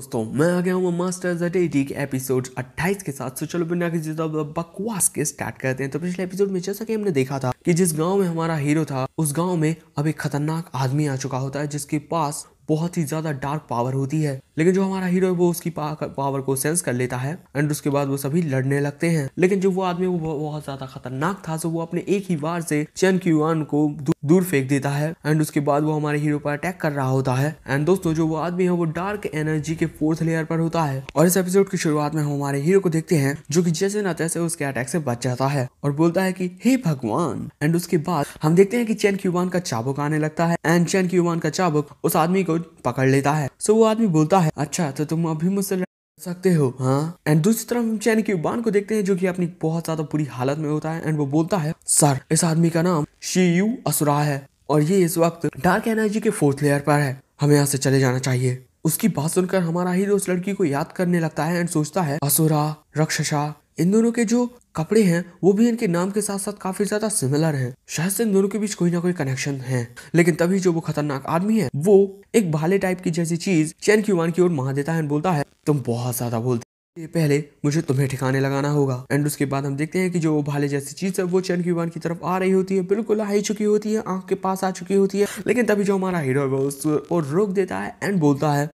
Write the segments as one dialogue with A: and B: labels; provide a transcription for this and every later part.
A: दोस्तों मैं आ गया हूँ मास्टर्स एट एटी के एपिसोड 28 के साथ तो चलो बिना किसी बकवास के स्टार्ट करते हैं तो पिछले एपिसोड में जैसा कि हमने देखा था कि जिस गांव में हमारा हीरो था उस गांव में अब एक खतरनाक आदमी आ चुका होता है जिसके पास बहुत ही ज्यादा डार्क पावर होती है लेकिन जो हमारा हीरो है वो उसकी पावर को सेंस कर लेता है एंड उसके बाद वो सभी लड़ने लगते हैं लेकिन जो वो आदमी वो बहुत ज्यादा खतरनाक था सो वो अपने एक ही वार से चैन क्यूआन को दूर फेंक देता है एंड उसके बाद वो हमारे हीरो पर अटैक कर रहा होता है एंड दोस्तों जो वो आदमी है वो डार्क एनर्जी के फोर्थ लेयर पर होता है और इस एपिसोड की शुरुआत में हम हमारे हीरो को देखते हैं जो की जैसे ना तैसे उसके अटैक से बच जाता है और बोलता है की हे भगवान एंड उसके बाद हम देखते हैं की चैन क्यूबान का चाबुक आने लगता है एंड चैन क्यूबान का चाबुक उस आदमी को पकड़ लेता है सो वो आदमी बोलता है अच्छा तो तुम अभी मुझसे सकते हो हाँ एंड दूसरी तरफ हम चैन की उबान को देखते हैं जो कि अपनी बहुत ज्यादा बुरी हालत में होता है एंड वो बोलता है सर इस आदमी का नाम यू असुरा है और ये इस वक्त डार्क एनर्जी के फोर्थ लेयर पर है हमें यहाँ से चले जाना चाहिए उसकी बात सुनकर हमारा ही उस लड़की को याद करने लगता है एंड सोचता है असुरा रक्षसा इन दोनों के जो कपड़े हैं वो भी इनके नाम के साथ साथ काफी ज्यादा सिमिलर हैं शायद से इन दोनों के बीच कोई ना कोई कनेक्शन है लेकिन तभी जो वो खतरनाक आदमी है वो एक भाले टाइप की जैसी चीज चैन क्यूवान की ओर महा देता है बोलता है तुम बहुत ज्यादा बोलते ये पहले मुझे तुम्हें ठिकाने लगाना होगा एंड उसके बाद हम देखते हैं कि जो भाले जैसी चीज है वो चैन क्यूबान की तरफ आ रही होती है बिल्कुल आई चुकी होती है आंख के पास आ चुकी होती है लेकिन तभी जो हमारा हीरो है वो रोक देता है एंड बोलता है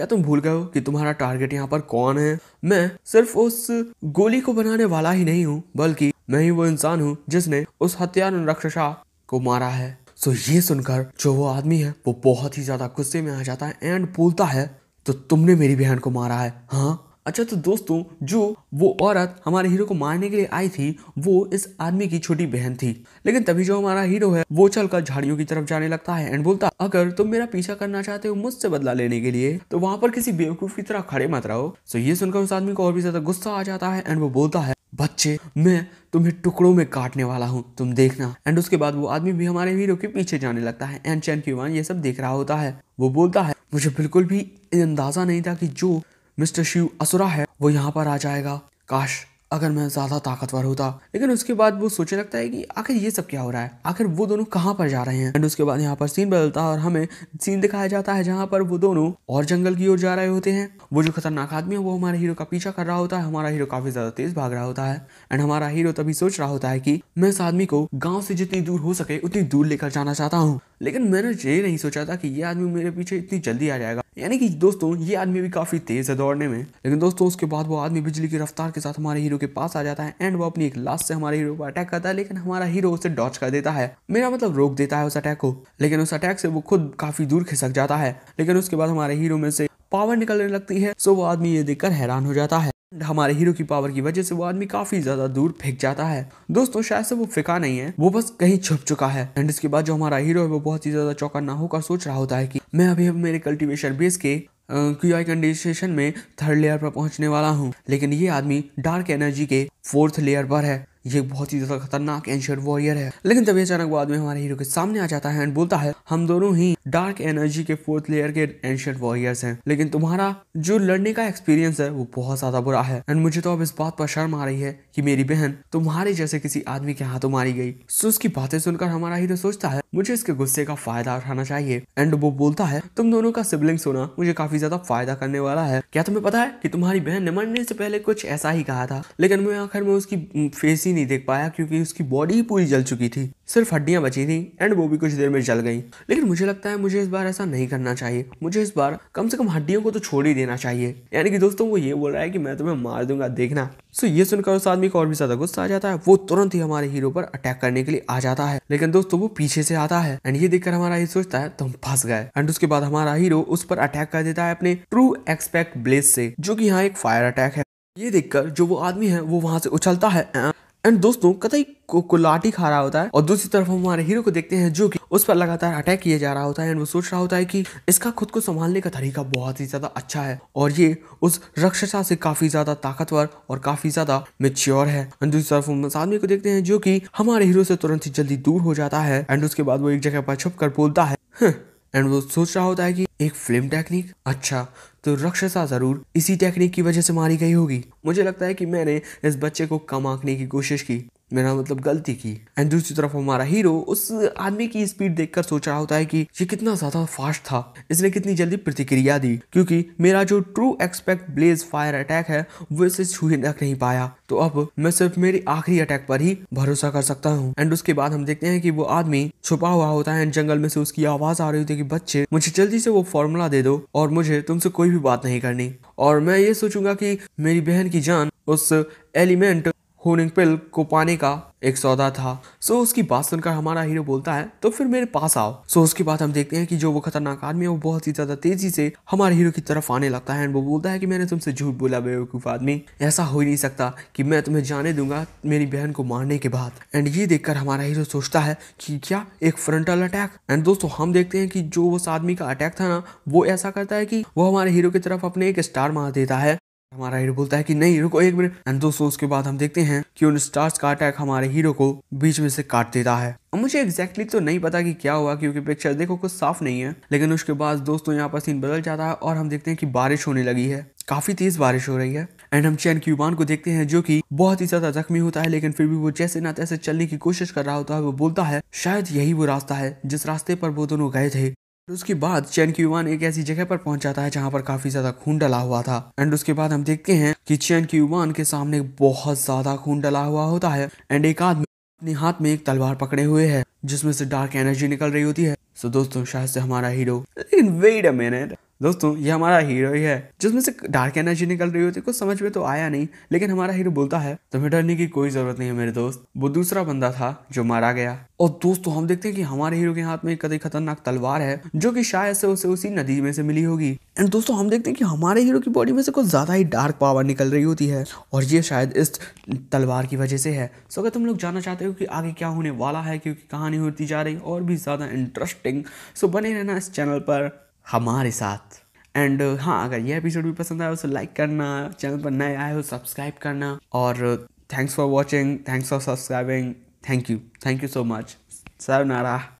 A: क्या तुम भूल गए हो कि तुम्हारा टारगेट यहाँ पर कौन है मैं सिर्फ उस गोली को बनाने वाला ही नहीं हूँ बल्कि मैं ही वो इंसान हूँ जिसने उस हथियार राक्षसा को मारा है सो ये सुनकर जो वो आदमी है वो बहुत ही ज्यादा गुस्से में आ जाता है एंड बोलता है तो तुमने मेरी बहन को मारा है हाँ अच्छा तो दोस्तों जो वो औरत हमारे हीरो को मारने के लिए आई थी वो इस आदमी की छोटी बहन थी लेकिन तभी जो हमारा हीरो है वो चलकर झाड़ियों की तरफ जाने लगता है एंड बोलता अगर तुम मेरा पीछा करना चाहते हो मुझसे बदला लेने के लिए तो वहां पर किसी बेवकूफ की तरह खड़े मत रहो सो ये सुनकर उस आदमी को और भी ज्यादा गुस्सा आ जाता है एंड वो बोलता है बच्चे मैं तुम्हें टुकड़ों में काटने वाला हूँ तुम देखना एंड उसके बाद वो आदमी भी हमारे हीरो के पीछे जाने लगता है एंड चैन की ये सब देख रहा होता है वो बोलता है मुझे बिल्कुल भी अंदाजा नहीं था कि जो मिस्टर शिव असुरा है वो यहाँ पर आ जाएगा काश अगर मैं ज्यादा ताकतवर होता लेकिन उसके बाद वो सोचने लगता है कि आखिर ये सब क्या हो रहा है आखिर वो दोनों कहाँ पर जा रहे हैं एंड उसके बाद यहाँ पर सीन बदलता है और हमें सीन दिखाया जाता है जहाँ पर वो दोनों और जंगल की ओर जा रहे होते हैं वो जो खतरनाक आदमी है वो हमारे हीरो का पीछा कर रहा होता है हमारा हीरो काफी ज्यादा तेज भाग रहा होता है एंड हमारा हीरो तभी सोच रहा होता है की मैं इस आदमी को गाँव से जितनी दूर हो सके उतनी दूर लेकर जाना चाहता हूँ लेकिन मैंने ये नहीं सोचा था कि ये आदमी मेरे पीछे इतनी जल्दी आ जाएगा यानी कि दोस्तों ये आदमी भी काफ़ी तेज़ है दौड़ने में लेकिन दोस्तों उसके बाद वो आदमी बिजली की रफ्तार के साथ हमारे हीरो के पास आ जाता है एंड वो अपनी एक लाश से हमारे हीरो को अटैक करता है लेकिन हमारा हीरो उसे डॉच कर देता है मेरा मतलब रोक देता है उस अटैक को लेकिन उस अटैक से वो खुद काफ़ी दूर खिसक जाता है लेकिन उसके बाद हमारे हीरो में से पावर निकलने लगती है सो वो आदमी ये देखकर हैरान हो जाता है हमारे हीरो की पावर की वजह से वो आदमी काफी ज्यादा दूर फेंक जाता है दोस्तों शायद से वो फेंका नहीं है वो बस कहीं छुप चुका है एंड इसके बाद जो हमारा हीरो है वो बहुत ही ज्यादा चौका ना होकर सोच रहा होता है कि मैं अभी अब मेरे कल्टीवेशन बेस के क्यू आई कंडीशन में थर्ड लेयर पर पहुंचने वाला हूं लेकिन ये आदमी डार्क एनर्जी के फोर्थ लेयर पर है ये बहुत ही ज़्यादा खतरनाक एंशियंट वॉरियर है लेकिन तभी अचानक बाद में हमारे हीरो के सामने आ जाता है एंड बोलता है हम दोनों ही डार्क एनर्जी के फोर्थ लेयर के एंशियंट वॉरियर्स हैं लेकिन तुम्हारा जो लड़ने का एक्सपीरियंस है वो बहुत ज़्यादा बुरा है एंड मुझे तो अब इस बात पर शर्म आ रही है कि मेरी बहन तुम्हारे जैसे किसी आदमी के हाथों मारी गई सो उसकी बातें सुनकर हमारा हीरो तो सोचता है मुझे इसके गुस्से का फायदा उठाना चाहिए एंड वो बोलता है तुम दोनों का सिबलिंग सोना मुझे काफी ज्यादा फायदा करने वाला है क्या तुम्हें पता है कि तुम्हारी बहन ने मरने से पहले कुछ ऐसा ही कहा था लेकिन मैं आखिर में उसकी फेस ही नहीं देख पाया क्योंकि उसकी बॉडी पूरी जल चुकी थी सिर्फ हड्डियाँ बची थी एंड वो भी कुछ देर में जल गई लेकिन मुझे लगता है मुझे इस बार ऐसा नहीं करना चाहिए मुझे इस बार कम से कम हड्डियों को तो छोड़ ही देना चाहिए यानी कि दोस्तों वो ये बोल रहा है कि मैं तुम्हें मार दूंगा देखना सो ये सुनकर उस आदमी को और भी ज्यादा गुस्सा आ जाता है वो तुरंत ही हमारे हीरो पर अटैक करने के लिए आ जाता है लेकिन दोस्तों वो पीछे से आता है एंड ये देखकर हमारा हीरो सोचता है तुम फंस गए एंड उसके बाद हमारा हीरो उस पर अटैक कर देता है अपने ट्रू एक्सपेक्ट ब्लेस से जो की यहाँ एक फायर अटैक है ये देखकर जो वो आदमी है वो वहां से उछलता है एंड दोस्तों कतई को, लाठी खा रहा होता है और दूसरी तरफ हम हमारे हीरो को देखते हैं जो कि उस पर लगातार अटैक किया जा रहा होता है एंड वो सोच रहा होता है कि इसका खुद को संभालने का तरीका बहुत ही ज्यादा अच्छा है और ये उस रक्षसा से काफी ज्यादा ताकतवर और काफी ज्यादा मेच्योर है एंड दूसरी तरफ हम उस आदमी को देखते हैं जो की हमारे हीरो से तुरंत ही जल्दी दूर हो जाता है एंड उसके बाद वो एक जगह पर छुप कर बोलता है हम्म, एंड वो सोच रहा होता है कि एक फिल्म टेक्निक अच्छा तो रक्षसा जरूर इसी टेक्निक की वजह से मारी गई होगी मुझे लगता है कि मैंने इस बच्चे को कम आंकने की कोशिश की मेरा मतलब गलती की एंड दूसरी तरफ हमारा हीरो उस आदमी की स्पीड देखकर सोच रहा होता है कि ये कितना ज्यादा फास्ट था इसने कितनी जल्दी प्रतिक्रिया दी क्योंकि मेरा जो true expect blaze fire attack है वो इसे छू तक नहीं पाया तो अब मैं सिर्फ मेरी आखिरी अटैक पर ही भरोसा कर सकता हूँ एंड उसके बाद हम देखते हैं कि वो आदमी छुपा हुआ होता है एंड जंगल में से उसकी आवाज आ रही होती है कि बच्चे मुझे जल्दी से वो फॉर्मूला दे दो और मुझे तुमसे कोई भी बात नहीं करनी और मैं ये सोचूंगा कि मेरी बहन की जान उस एलिमेंट होनिंग पिल को पाने का एक सौदा था सो उसकी बात सुनकर हमारा हीरो बोलता है तो फिर मेरे पास आओ सो उसके बाद हम देखते हैं कि जो वो खतरनाक आदमी है वो बहुत ही ज्यादा तेजी से हमारे हीरो की तरफ आने लगता है वो बोलता है कि मैंने तुमसे झूठ बोला बेवकूफ आदमी ऐसा हो ही नहीं सकता कि मैं तुम्हें जाने दूंगा मेरी बहन को मारने के बाद एंड ये देखकर हमारा हीरो सोचता है कि क्या एक फ्रंटल अटैक एंड दोस्तों हम देखते हैं कि जो उस आदमी का अटैक था ना वो ऐसा करता है कि वो हमारे हीरो की तरफ अपने एक स्टार मार देता है हमारा हीरो बोलता है कि नहीं रुको एक मिनट एंड दोस्तों उसके बाद हम देखते हैं कि उन स्टार्स का अटैक हमारे हीरो को बीच में से काट देता है मुझे एग्जैक्टली exactly तो नहीं पता कि क्या हुआ क्योंकि पिक्चर देखो कुछ साफ नहीं है लेकिन उसके बाद दोस्तों यहाँ पर सीन बदल जाता है और हम देखते हैं कि बारिश होने लगी है काफी तेज बारिश हो रही है एंड हम चैन क्यूबान को देखते हैं जो कि बहुत ही ज्यादा जख्मी होता है लेकिन फिर भी वो जैसे ना तैसे चलने की कोशिश कर रहा होता है वो बोलता है शायद यही वो रास्ता है जिस रास्ते पर वो दोनों गए थे उसके बाद चैन की युवान एक ऐसी जगह पर पहुंच जाता है जहां पर काफी ज्यादा खून डला हुआ था एंड उसके बाद हम देखते हैं कि चैन की युवान के सामने बहुत ज्यादा खून डला हुआ होता है एंड एक आदमी अपने हाथ में एक तलवार पकड़े हुए है जिसमें से डार्क एनर्जी निकल रही होती है सो दोस्तों शायद से हमारा हीरो लेकिन वेट अ मिनट दोस्तों ये हमारा हीरो ही है जिसमें से डार्क एनर्जी निकल रही होती कुछ समझ में तो आया नहीं लेकिन हमारा हीरो बोलता है तुम्हें डरने की कोई जरूरत नहीं है मेरे दोस्त वो दूसरा बंदा था जो मारा गया और दोस्तों हम देखते हैं कि हमारे हीरो के हाथ में एक कतई खतरनाक तलवार है जो कि शायद से उसे उसी नदी में से मिली होगी एंड दोस्तों हम देखते हैं कि हमारे हीरो की बॉडी में से कुछ ज़्यादा ही डार्क पावर निकल रही होती है और ये शायद इस तलवार की वजह से है सो अगर तुम लोग जानना चाहते हो कि आगे क्या होने वाला है क्योंकि कहानी होती जा रही और भी ज़्यादा इंटरेस्टिंग सो बने रहना इस चैनल पर हमारे साथ एंड uh, हाँ अगर ये एपिसोड भी पसंद आया उसे लाइक तो करना चैनल पर नए आए हो सब्सक्राइब करना और thanks for watching thanks for subscribing thank you thank you so much sir नारा